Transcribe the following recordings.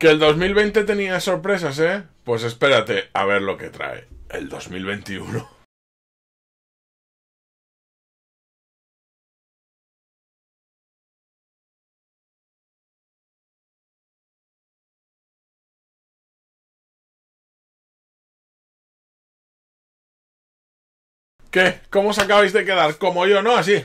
Que el 2020 tenía sorpresas, ¿eh? Pues espérate a ver lo que trae el 2021. ¿Qué? ¿Cómo os acabáis de quedar? Como yo, ¿no? Así.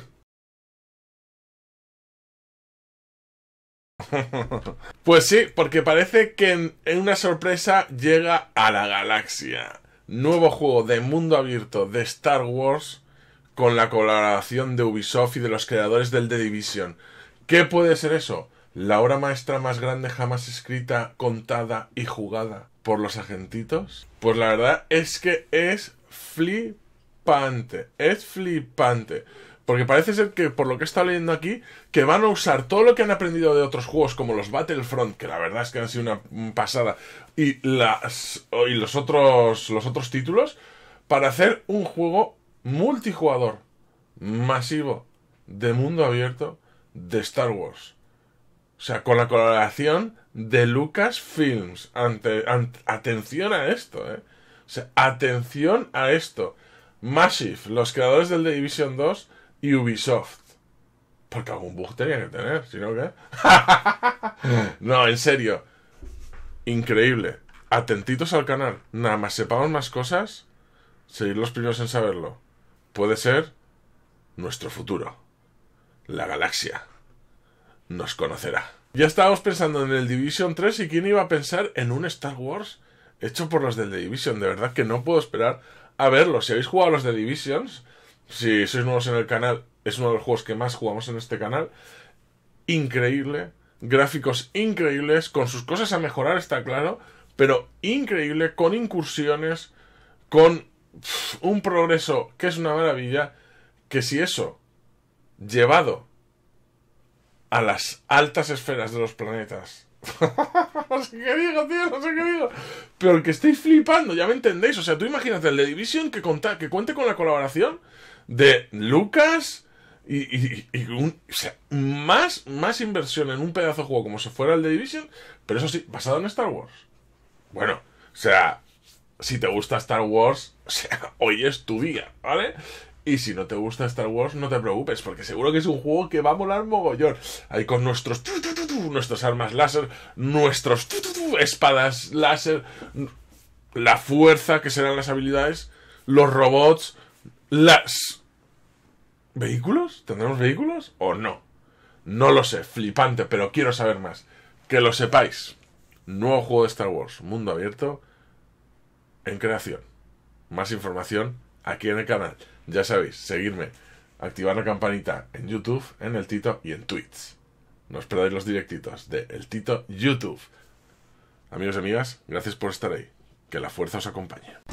pues sí, porque parece que en, una sorpresa llega a la galaxia. Nuevo juego de mundo abierto de Star Wars con la colaboración de Ubisoft y de los creadores del The Division. ¿Qué puede ser eso? La obra maestra más grande jamás escrita, contada y jugada por los agentitos. Pues la verdad es que es flipante, es flipante. Porque parece ser que, por lo que he estado leyendo aquí, que van a usar todo lo que han aprendido de otros juegos, como los Battlefront, que la verdad es que han sido una pasada, y, las, y los, otros, los otros títulos, para hacer un juego multijugador, masivo, de mundo abierto, de Star Wars. O sea, con la colaboración de Lucasfilms. atención a esto, ¿eh? O sea, atención a esto. Massive, los creadores del The Division 2, Ubisoft. Porque pues algún bug tenía que tener, si no, ¿qué? no, en serio. Increíble. Atentitos al canal. Nada más sepamos más cosas, seguir los primeros en saberlo. Puede ser nuestro futuro. La galaxia nos conocerá. Ya estábamos pensando en el Division 3 y quién iba a pensar en un Star Wars hecho por los del The Division. De verdad que no puedo esperar a verlo. Si habéis jugado los The Divisions, si sois nuevos en el canal, es uno de los juegos que más jugamos en este canal. Increíble. Gráficos increíbles, con sus cosas a mejorar, está claro, pero increíble, con incursiones, con un progreso que es una maravilla, que si eso, llevado a las altas esferas de los planetas. no sé qué digo, tío, no sé qué digo. Pero que estoy flipando, ya me entendéis. O sea, tú imagínate el de Division que, conta, que cuente con la colaboración de Lucas y, un, o sea, más, más inversión en un pedazo de juego como si fuera el de Division, pero eso sí, basado en Star Wars. Bueno, o sea, si te gusta Star Wars, o sea, hoy es tu día, ¿vale? Y si no te gusta Star Wars, no te preocupes, porque seguro que es un juego que va a volar mogollón. Ahí con nuestros tu, nuestras armas láser, nuestros espadas láser, la fuerza que serán las habilidades, los robots, las... ¿Vehículos? ¿Tendremos vehículos o no? No lo sé, flipante, pero quiero saber más. Que lo sepáis. Nuevo juego de Star Wars, mundo abierto, en creación. Más información aquí en el canal. Ya sabéis, seguirme, activar la campanita en YouTube, en el Tito y en Twitch. No os perdáis los directitos de El Tito YouTube. Amigos y amigas, gracias por estar ahí. Que la fuerza os acompañe.